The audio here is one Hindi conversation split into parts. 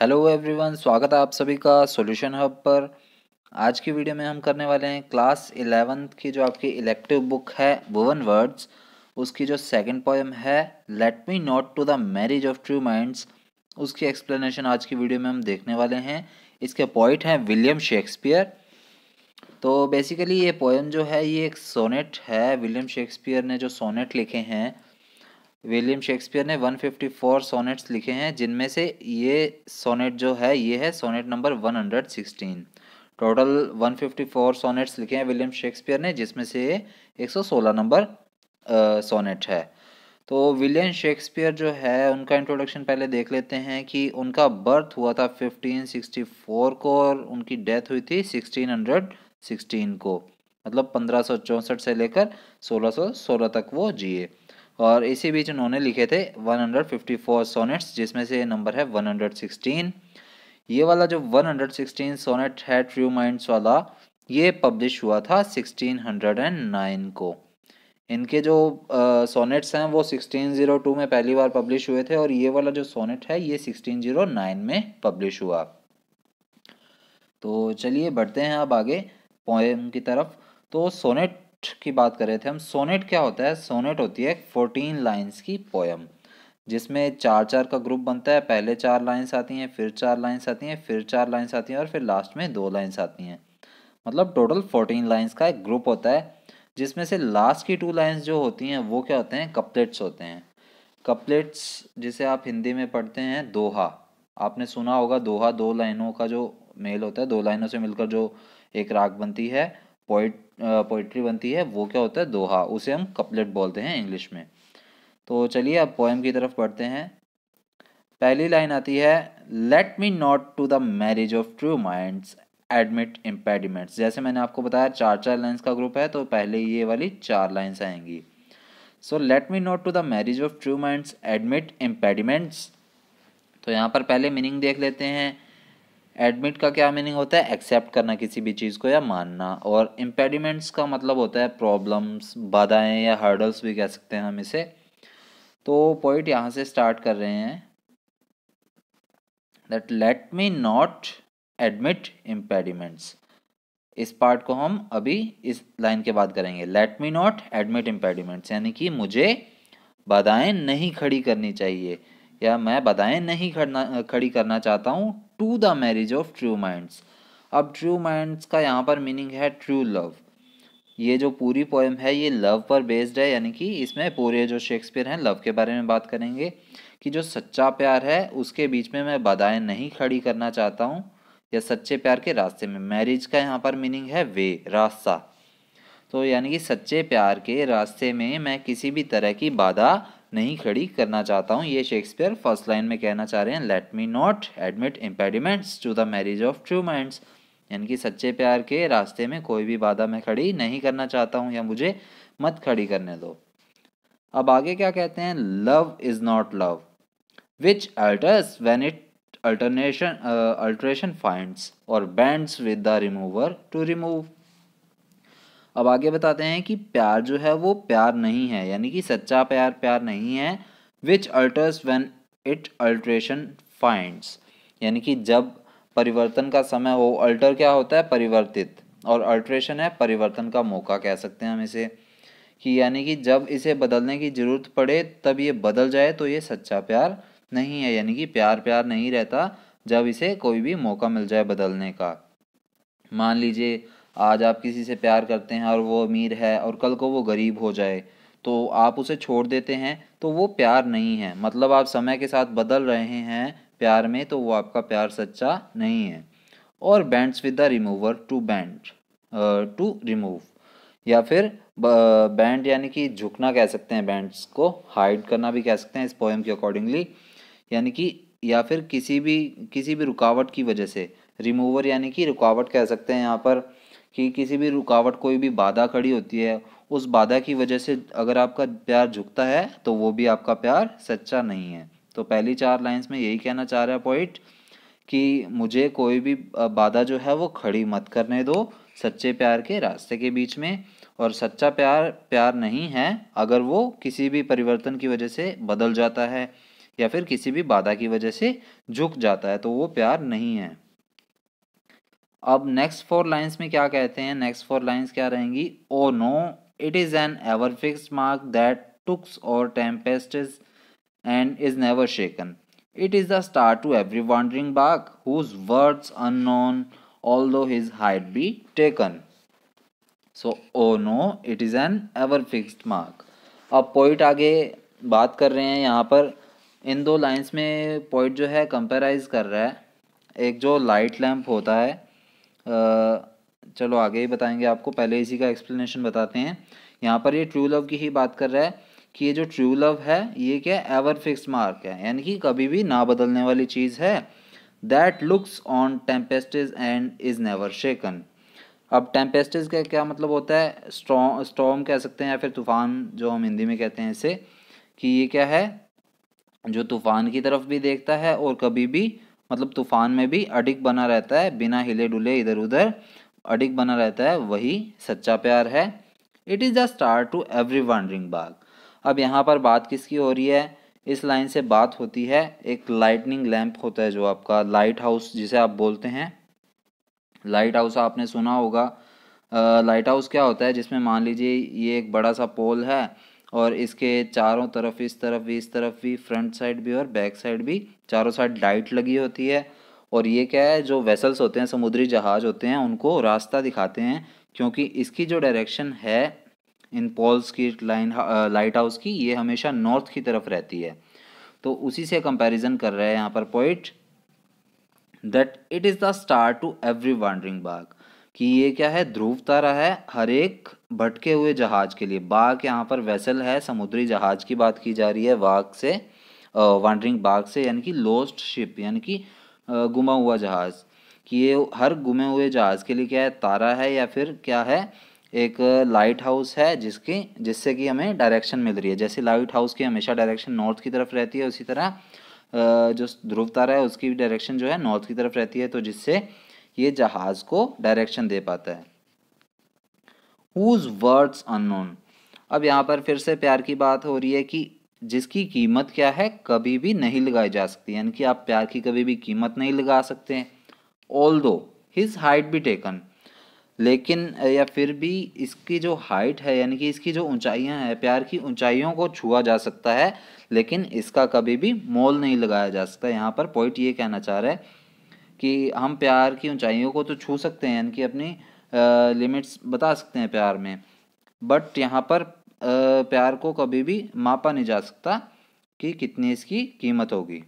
हेलो एवरीवन स्वागत है आप सभी का सॉल्यूशन हब पर आज की वीडियो में हम करने वाले हैं क्लास इलेवेंथ की जो आपकी इलेक्टिव बुक है वुवन वर्ड्स उसकी जो सेकंड पोएम है let me not to the marriage of true minds उसकी एक्सप्लेनेशन आज की वीडियो में हम देखने वाले हैं इसके पॉइंट हैं विलियम शेक्सपियर तो बेसिकली ये पोएम जो है ये एक सोनेट है विलियम शेक्सपियर ने जो सोनेट लिखे हैं विलियम शेक्सपियर ने 154 सोनेट्स लिखे हैं जिनमें से ये सोनेट जो है ये है सोनेट नंबर 116 टोटल 154 सोनेट्स लिखे हैं विलियम शेक्सपियर ने जिसमें से 116 नंबर सोनेट है तो विलियम शेक्सपियर जो है उनका इंट्रोडक्शन पहले देख लेते हैं कि उनका बर्थ हुआ था 1564 को और उनकी डेथ हुई थी 1616 को मतलब पंद्रह से लेकर सोलह तक वो जिए और इसी बीच उन्होंने लिखे थे 154 सोनेट्स जिसमें से नंबर है 116 ये वाला जो 116 सोनेट है ट्रू माइंड्स वाला ये पब्लिश हुआ था 1609 को इनके जो सोनेट्स हैं वो 1602 में पहली बार पब्लिश हुए थे और ये वाला जो सोनेट है ये 1609 में पब्लिश हुआ तो चलिए बढ़ते हैं अब आगे पोएम की तरफ तो सोनेट की बात कर रहे थे हम सोनेट क्या होता है सोनेट होती है फोर्टीन लाइन्स की पोएम जिसमें चार चार का ग्रुप बनता है पहले चार लाइन्स आती हैं फिर चार लाइन्स आती हैं फिर चार लाइन्स आती हैं और फिर लास्ट में दो लाइन्स आती हैं मतलब टोटल फोर्टीन लाइन्स का एक ग्रुप होता है जिसमें से लास्ट की टू लाइन्स जो होती हैं वो क्या होते हैं कपलेट्स होते हैं कपलेट्स जिसे आप हिंदी में पढ़ते हैं दोहा आपने सुना होगा दोहा दो लाइनों का जो मेल होता है दो लाइनों से मिलकर जो एक राग बनती है पोइट पोइट्री बनती है वो क्या होता है दोहा उसे हम कपलेट बोलते हैं इंग्लिश में तो चलिए अब पोएम की तरफ पढ़ते हैं पहली लाइन आती है let me not to the marriage of true minds admit impediments जैसे मैंने आपको बताया चार चार लाइन्स का ग्रुप है तो पहले ये वाली चार लाइन्स आएंगी so let me not to the marriage of true minds admit impediments तो यहाँ पर पहले मीनिंग देख लेते हैं एडमिट का क्या मीनिंग होता है एक्सेप्ट करना किसी भी चीज़ को या मानना और इम्पेडिमेंट्स का मतलब होता है प्रॉब्लम्स बाधाएं या हर्डल्स भी कह सकते हैं हम इसे तो पॉइंट यहाँ से स्टार्ट कर रहे हैं that let me not admit impediments इस पार्ट को हम अभी इस लाइन के बाद करेंगे let me not admit impediments यानी कि मुझे बाधाएं नहीं खड़ी करनी चाहिए या मैं बधाएं नहीं खड़ना खड़ी करना चाहता हूँ to the marriage of true minds अब ट्रू माइंड्स का यहाँ पर मीनिंग है ट्रू लव ये जो पूरी पोएम है ये लव पर बेस्ड है यानी कि इसमें पूरे जो शेक्सपियर हैं लव के बारे में बात करेंगे कि जो सच्चा प्यार है उसके बीच में मैं बधाएँ नहीं खड़ी करना चाहता हूँ या सच्चे प्यार के रास्ते में मैरिज का यहाँ पर मीनिंग है वे रास्ता तो यानी कि सच्चे प्यार के रास्ते में मैं किसी भी तरह की बाधा नहीं खड़ी करना चाहता हूँ ये शेक्सपियर फर्स्ट लाइन में कहना चाह रहे हैं let me not admit impediments to the marriage of true minds यानी कि सच्चे प्यार के रास्ते में कोई भी बाधा मैं खड़ी नहीं करना चाहता हूँ या मुझे मत खड़ी करने दो अब आगे क्या कहते हैं love is not love which alters when it alternation alteration finds or bends with the remover to remove अब आगे बताते हैं कि प्यार जो है वो प्यार नहीं है यानी कि सच्चा प्यार प्यार नहीं है which alters when it alteration finds यानी कि जब परिवर्तन का समय हो अल्टर क्या होता है परिवर्तित और अल्ट्रेशन है परिवर्तन का मौका कह सकते हैं हम इसे कि यानी कि जब इसे बदलने की ज़रूरत पड़े तब ये बदल जाए तो ये सच्चा प्यार नहीं है यानी कि प्यार प्यार नहीं रहता जब इसे कोई भी मौका मिल जाए बदलने का मान लीजिए आज आप किसी से प्यार करते हैं और वो अमीर है और कल को वो गरीब हो जाए तो आप उसे छोड़ देते हैं तो वो प्यार नहीं है मतलब आप समय के साथ बदल रहे हैं प्यार में तो वो आपका प्यार सच्चा नहीं है or bends with the remover to bend to remove या फिर बैंड यानी कि झुकना कह सकते हैं बैंड्स को हाइड करना भी कह सकते हैं इस पोएम के अकॉर्डिंगली यानी कि या फिर किसी भी किसी भी रुकावट की वजह से रिमूवर यानी कि रुकावट कह सकते हैं यहाँ पर कि किसी भी रुकावट कोई भी बाधा खड़ी होती है उस बाधा की वजह से अगर आपका प्यार झुकता है तो वो भी आपका प्यार सच्चा नहीं है तो पहली चार लाइंस में यही कहना चाह रहा पॉइंट कि मुझे कोई भी बाधा जो है वो खड़ी मत करने दो सच्चे प्यार के रास्ते के बीच में और सच्चा प्यार प्यार नहीं है अगर वो किसी भी परिवर्तन की वजह से बदल जाता है या फिर किसी भी बाधा की वजह से झुक जाता है तो वो प्यार नहीं है अब नेक्स्ट फोर लाइन्स में क्या कहते हैं नेक्स्ट फोर लाइन्स क्या रहेंगी O no it is an ever fix mark that looks or tempest and is never shaken it is the star to every wandering bark whose words unknown though his height be taken so O no it is an ever fixed mark oh अब पोइट आगे बात कर रहे हैं यहाँ पर इन दो लाइन्स में पोइट जो है कंपेराइज कर रहा है एक जो लाइट लैम्प होता है चलो आगे ही बताएंगे आपको पहले इसी का एक्सप्लेनेशन बताते हैं यहाँ पर ये ट्रू लव की ही बात कर रहा है कि ये जो ट्रू लव है ये क्या एवर फिक्स मार्क है यानी कि कभी भी ना बदलने वाली चीज़ है that looks on tempests and is never shaken अब टेम्पेस्टिज का क्या मतलब होता है स्टॉम कह सकते हैं या फिर तूफान जो हम हिंदी में कहते हैं इसे कि ये क्या है जो तूफान की तरफ भी देखता है और कभी भी मतलब तूफान में भी अडिग बना रहता है बिना हिले डुले इधर उधर अडिग बना रहता है वही सच्चा प्यार है it is the star to every wandering bark अब यहाँ पर बात किसकी हो रही है इस लाइन से बात होती है एक लाइटनिंग लैंप होता है जो आपका लाइट हाउस जिसे आप बोलते हैं लाइट हाउस आपने सुना होगा लाइट हाउस क्या होता है जिसमें मान लीजिए ये एक बड़ा सा पोल है और इसके चारों तरफ इस तरफ भी इस तरफ भी फ्रंट साइड भी और बैक साइड भी चारों साइड लाइट लगी होती है और ये क्या है जो वेसल्स होते हैं समुद्री जहाज होते हैं उनको रास्ता दिखाते हैं क्योंकि इसकी जो डायरेक्शन है इन पोल्स की लाइन लाइट हाउस की ये हमेशा नॉर्थ की तरफ रहती है तो उसी से कंपैरिजन कर रहे हैं यहाँ पर point that it is the star to every wandering bark कि ये क्या है ध्रुव तारा है हर एक भटके हुए जहाज के लिए बाघ यहाँ पर वेसल है समुद्री जहाज की बात की जा रही है बाघ से वांडरिंग बाघ से यानी कि लोस्ट शिप यानी कि गुमा हुआ जहाज कि ये हर गुमे हुए जहाज के लिए क्या है तारा है या फिर क्या है एक लाइट हाउस है जिसकी जिससे कि हमें डायरेक्शन मिल रही है जैसे लाइट हाउस की हमेशा डायरेक्शन नॉर्थ की तरफ रहती है उसी तरह जो ध्रुव तारा है उसकी भी डायरेक्शन जो है नॉर्थ की तरफ रहती है तो जिससे ये जहाज को डायरेक्शन दे पाता है हुज वर्ड्स अनोन अब यहाँ पर फिर से प्यार की बात हो रही है कि जिसकी कीमत क्या है कभी भी नहीं लगाई जा सकती यानी कि आप प्यार की कभी भी कीमत नहीं लगा सकते हैं ऑल दो हिज हाइट भी टेकन लेकिन या फिर भी इसकी जो हाइट है यानी कि इसकी जो ऊंचाइयां हैं प्यार की ऊंचाइयों को छुआ जा सकता है लेकिन इसका कभी भी मोल नहीं लगाया जा सकता यहाँ पर पॉइंट ये कहना चाह रहा है कि हम प्यार की ऊंचाइयों को तो छू सकते हैं यानी कि अपनी लिमिट्स बता सकते हैं प्यार में बट यहाँ पर आ, प्यार को कभी भी मापा नहीं जा सकता कि कितनी इसकी कीमत होगी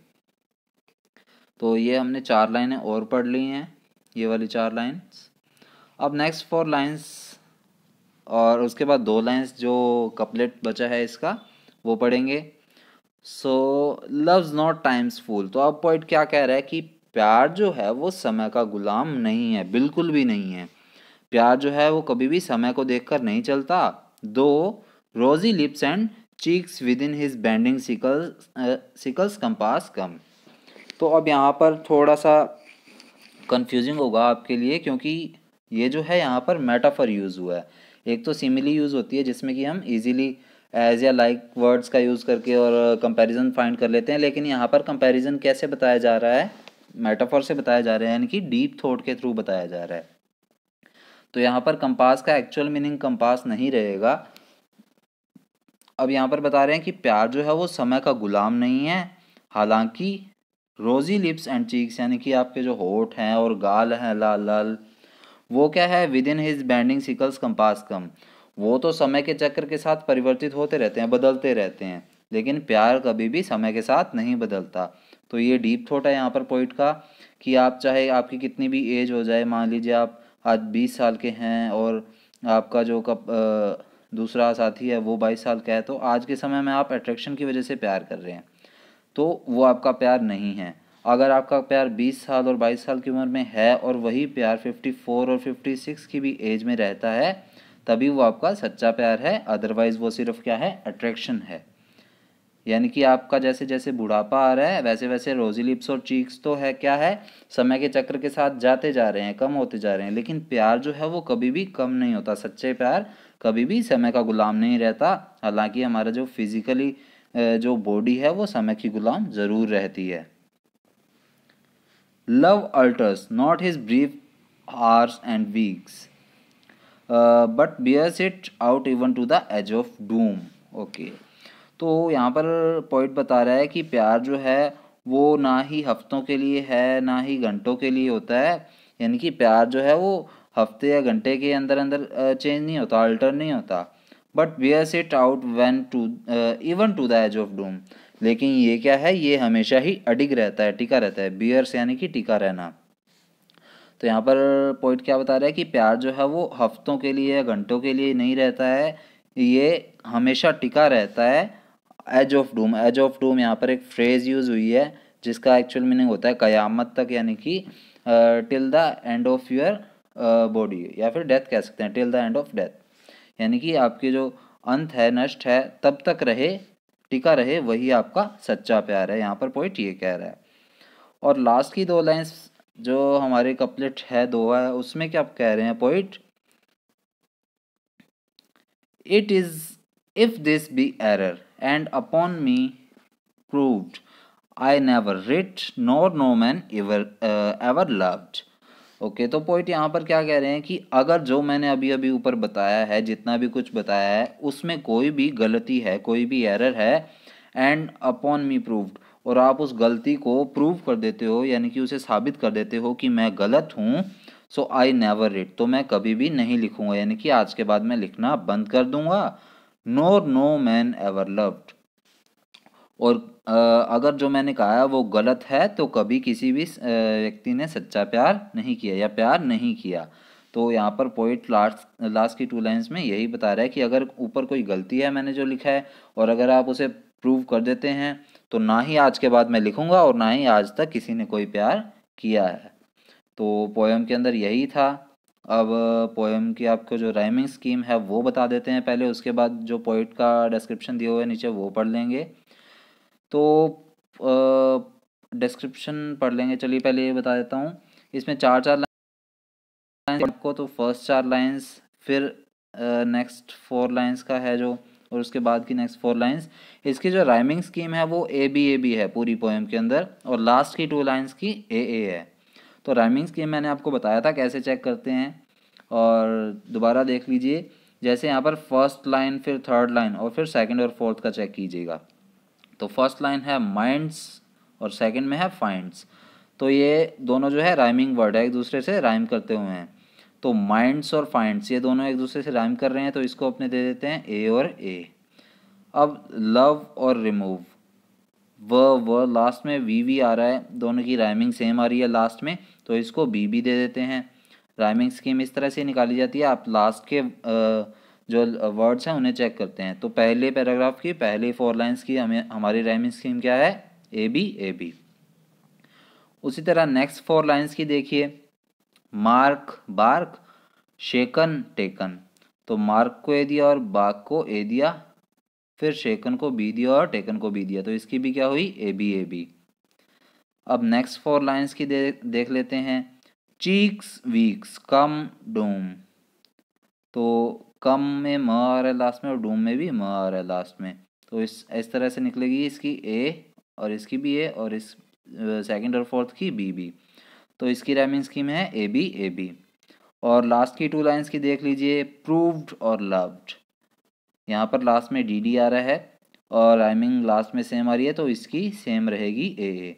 तो ये हमने चार लाइनें और पढ़ ली हैं ये वाली चार लाइन्स अब नेक्स्ट फोर लाइन्स और उसके बाद दो लाइन्स जो कपलेट बचा है इसका वो पढ़ेंगे so love's not time's fool तो अब पॉइंट क्या कह रहा है कि प्यार जो है वो समय का गुलाम नहीं है बिल्कुल भी नहीं है प्यार जो है वो कभी भी समय को देखकर नहीं चलता though rosy lips and cheeks within his bending sickles sickles compass come तो अब यहाँ पर थोड़ा सा कंफ्यूजिंग होगा आपके लिए क्योंकि ये जो है यहाँ पर मेटाफर यूज़ हुआ है एक तो सिमिली यूज़ होती है जिसमें कि हम इजीली एज या लाइक वर्ड्स का यूज़ करके और कंपैरिजन फाइंड कर लेते हैं लेकिन यहाँ पर कंपैरिजन कैसे बताया जा रहा है मेटाफोर से बताया जा रहा है यानी कि डीप थॉट के थ्रू बताया जा रहा है तो यहाँ पर कंपास का एक्चुअल मीनिंग कंपास नहीं रहेगा अब यहाँ पर बता रहे हैं कि प्यार जो है वो समय का गुलाम नहीं है हालांकि रोजी लिप्स एंड चीक्स यानी कि आपके जो होठ हैं और गाल हैं लाल लाल वो क्या है within his bending sickles compass come वो तो समय के चक्र के साथ परिवर्तित होते रहते हैं बदलते रहते हैं लेकिन प्यार कभी भी समय के साथ नहीं बदलता तो ये डीप थॉट है यहाँ पर पॉइंट का कि आप चाहे आपकी कितनी भी एज हो जाए मान लीजिए आप आज बीस साल के हैं और आपका जो कप दूसरा साथी है वो बाईस साल का है तो आज के समय में आप अट्रैक्शन की वजह से प्यार कर रहे हैं तो वो आपका प्यार नहीं है अगर आपका प्यार बीस साल और बाईस साल की उम्र में है और वही प्यार फिफ्टी फोर और फिफ्टी सिक्स की भी एज में रहता है तभी वो आपका सच्चा प्यार है अदरवाइज़ वो सिर्फ क्या है अट्रैक्शन है यानी कि आपका जैसे जैसे बुढ़ापा आ रहा है वैसे वैसे रोजी लिप्स और चीक्स तो है क्या है समय के चक्र के साथ जाते जा रहे हैं कम होते जा रहे हैं लेकिन प्यार जो है वो कभी भी कम नहीं होता सच्चे प्यार कभी भी समय का गुलाम नहीं रहता हालांकि हमारा जो फिजिकली जो बॉडी है वो समय की गुलाम ज़रूर रहती है love alters not his brief hours and weeks but bears it out even to the edge of doom okay तो यहाँ पर पॉइंट बता रहा है कि प्यार जो है वो ना ही हफ्तों के लिए है ना ही घंटों के लिए होता है यानी कि प्यार जो है वो हफ्ते या घंटे के अंदर अंदर चेंज नहीं होता अल्टर नहीं होता but wears it out when to even to the edge of doom लेकिन ये क्या है ये हमेशा ही अडिग रहता है टिका रहता है बियर्स यानी कि टिका रहना तो यहाँ पर पॉइंट क्या बता रहा है कि प्यार जो है वो हफ्तों के लिए घंटों के लिए नहीं रहता है ये हमेशा टिका रहता है edge of doom edge of doom यहाँ पर एक फ्रेज यूज़ हुई है जिसका एक्चुअल मीनिंग होता है कयामत तक यानी कि till the end of your body या फिर डेथ कह सकते हैं till the end of death यानी कि आपके जो अंत है नष्ट है तब तक रहे टिका रहे वही आपका सच्चा प्यार है यहाँ पर पोइट ये कह रहा है और लास्ट की दो लाइंस जो हमारे कपलेट है दो है उसमें क्या आप कह रहे हैं point it is if this be error and upon me proved I never writ nor no man ever uh, ever loved okay okay, तो पॉइंट यहाँ पर क्या कह रहे हैं कि अगर जो मैंने अभी अभी ऊपर बताया है जितना भी कुछ बताया है उसमें कोई भी गलती है कोई भी एरर है एंड अपॉन मी प्रूव्ड और आप उस गलती को प्रूव कर देते हो यानी कि उसे साबित कर देते हो कि मैं गलत हूँ सो आई नेवर रिट तो मैं कभी भी नहीं लिखूँगा यानी कि आज के बाद मैं लिखना बंद कर दूँगा nor no man ever loved और अगर जो मैंने कहा है वो गलत है तो कभी किसी भी व्यक्ति ने सच्चा प्यार नहीं किया या प्यार नहीं किया तो यहाँ पर पोइट लास्ट लास्ट की टू लाइंस में यही बता रहा है कि अगर ऊपर कोई गलती है मैंने जो लिखा है और अगर आप उसे प्रूव कर देते हैं तो ना ही आज के बाद मैं लिखूँगा और ना ही आज तक किसी ने कोई प्यार किया है तो पोएम के अंदर यही था अब पोएम की आपको जो राइमिंग स्कीम है वो बता देते हैं पहले उसके बाद जो पोइट का डिस्क्रिप्शन दिया हुआ है नीचे वो पढ़ लेंगे तो डिस्क्रिप्शन पढ़ लेंगे चलिए पहले ये बता देता हूँ इसमें चार चार लाइन आपको तो फर्स्ट चार लाइंस फिर नेक्स्ट फोर लाइंस का है जो और उसके बाद की नेक्स्ट फोर लाइंस इसकी जो राइमिंग स्कीम है वो ए बी ए बी है पूरी पोएम के अंदर और लास्ट की टू लाइंस की ए ए है तो राइमिंग्स की मैंने आपको बताया था कैसे चेक करते हैं और दोबारा देख लीजिए जैसे यहाँ पर फर्स्ट लाइन फिर थर्ड लाइन और फिर सेकंड और फोर्थ का चेक कीजिएगा तो फर्स्ट लाइन है माइंड्स और सेकंड में है फाइंड्स तो ये दोनों जो है राइमिंग वर्ड है एक दूसरे से राइम करते हुए हैं तो माइंड्स और फाइंड्स ये दोनों एक दूसरे से राइम कर रहे हैं तो इसको अपने दे देते हैं ए और ए अब लव और रिमूव व व लास्ट में वी वी आ रहा है दोनों की राइमिंग सेम आ रही है लास्ट में तो इसको बी बी दे देते हैं राइमिंग स्कीम इस तरह से निकाली जाती है आप लास्ट के जो वर्ड्स हैं उन्हें चेक करते हैं तो पहले पैराग्राफ की पहले फोर लाइन्स की हमें हमारी राइमिंग स्कीम क्या है ए बी ए बी उसी तरह नेक्स्ट फोर लाइन्स की देखिए मार्क बार्क शेकन टेकन तो मार्क को ए दिया और बाग को ए दिया फिर शेकन को बी दिया और टेकन को बी दिया तो इसकी भी क्या हुई ए बी ए बी अब नेक्स्ट फोर लाइंस की दे, देख लेते हैं चीक्स वीक्स कम डूम तो कम में म आ रहा है लास्ट में और डूम में भी म आ रहा है लास्ट में तो इस इस तरह से निकलेगी इसकी ए और इसकी भी ए और इस सेकंड और फोर्थ की बी बी तो इसकी रैमिंग स्कीम है ए बी ए बी और लास्ट की टू लाइंस की देख लीजिए प्रूव्ड और लव्ड यहाँ पर लास्ट में डी डी आ रहा है और राइमिंग लास्ट में सेम आ रही है तो इसकी सेम रहेगी ए ए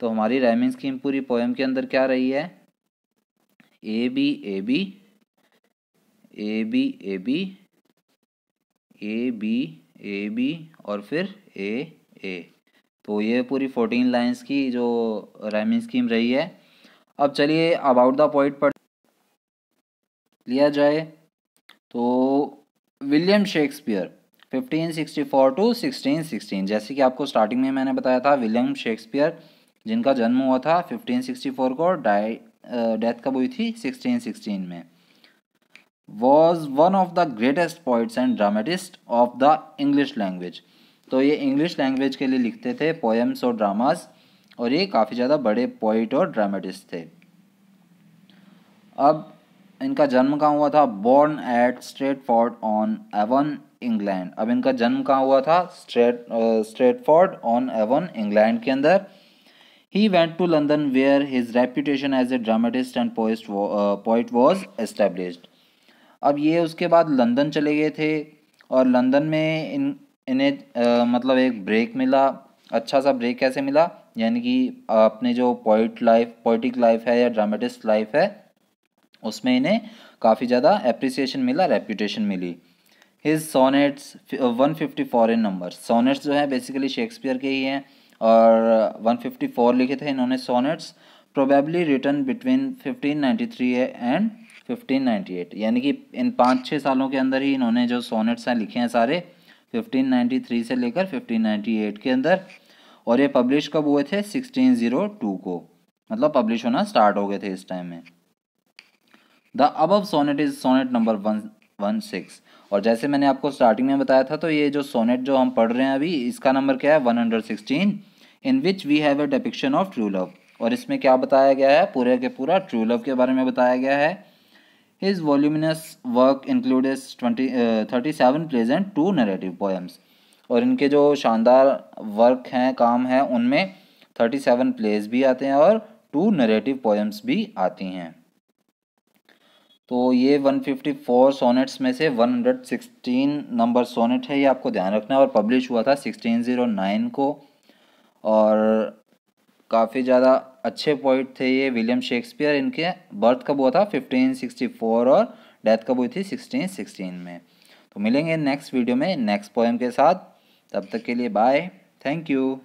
तो हमारी राइमिंग स्कीम पूरी पोएम के अंदर क्या रही है A B A B A B A B A B A B और फिर ए ए तो ये पूरी फोर्टीन लाइंस की जो राइमिंग स्कीम रही है अब चलिए अबाउट द पॉइंट पर लिया जाए तो विलियम शेक्सपियर 1564 टू 1616 जैसे कि आपको स्टार्टिंग में मैंने बताया था विलियम शेक्सपियर जिनका जन्म हुआ था 1564 को डाई डेथ कब हुई थी 1616 में was one of the greatest poets and dramatist of the English language तो ये इंग्लिश लैंग्वेज के लिए लिखते थे पोएम्स और ड्रामास और ये काफ़ी ज़्यादा बड़े पोइट और ड्रामेटिस्ट थे अब इनका जन्म कहाँ हुआ था born at Stratford on Avon England अब इनका जन्म कहाँ हुआ था straight Stratford on Avon England के अंदर ही went to London where his reputation as a dramatist and poet poet was establish अब ये उसके बाद लंदन चले गए थे और लंदन में इन इन्हें uh, मतलब एक ब्रेक मिला अच्छा सा ब्रेक कैसे मिला यानी कि अपने जो पोइट लाइफ पोइटिक लाइफ है या ड्रामेटिस्ट लाइफ है उसमें इन्हें काफ़ी ज़्यादा एप्रिसिएशन मिला रेप्यूटेशन मिली his sonnets one fifty four in number sonnets जो है बेसिकली शेक्सपियर के ही हैं और वन फिफ्टी फोर लिखे थे इन्होंने sonnets probably written between fifteen ninety three and fifteen ninety eight यानी कि इन पाँच छः सालों के अंदर ही इन्होंने जो सोनेट्स हैं लिखे हैं सारे फिफ्टीन नाइन्टी थ्री से लेकर फिफ्टीन नाइन्टी एट के अंदर और ये पब्लिश कब हुए थे सिक्सटीन ज़ीरो टू को मतलब पब्लिश होना स्टार्ट हो गए थे इस टाइम में the above sonnet is sonnet number one one six और जैसे मैंने आपको स्टार्टिंग में बताया था तो ये जो सोनेट जो हम पढ़ रहे हैं अभी इसका नंबर क्या है one hundred sixteen in which we have a depiction of true love और इसमें क्या बताया गया है पूरे के पूरा ट्रू लव के बारे में बताया गया है his voluminous work is twenty thirty seven plays and two narrative poems और इनके जो शानदार वर्क हैं काम हैं उनमें थर्टी सेवन प्लेज भी आते हैं और टू नरेटिव पोएम्स भी आती हैं तो ये 154 सोनेट्स में से 116 नंबर सोनेट है ये आपको ध्यान रखना है और पब्लिश हुआ था 1609 को और काफ़ी ज़्यादा अच्छे पोइट थे ये विलियम शेक्सपियर इनके बर्थ कब हुआ था 1564 और डेथ कब हुई थी 1616 में तो मिलेंगे नेक्स्ट वीडियो में नेक्स्ट पोएम के साथ तब तक के लिए बाय थैंक यू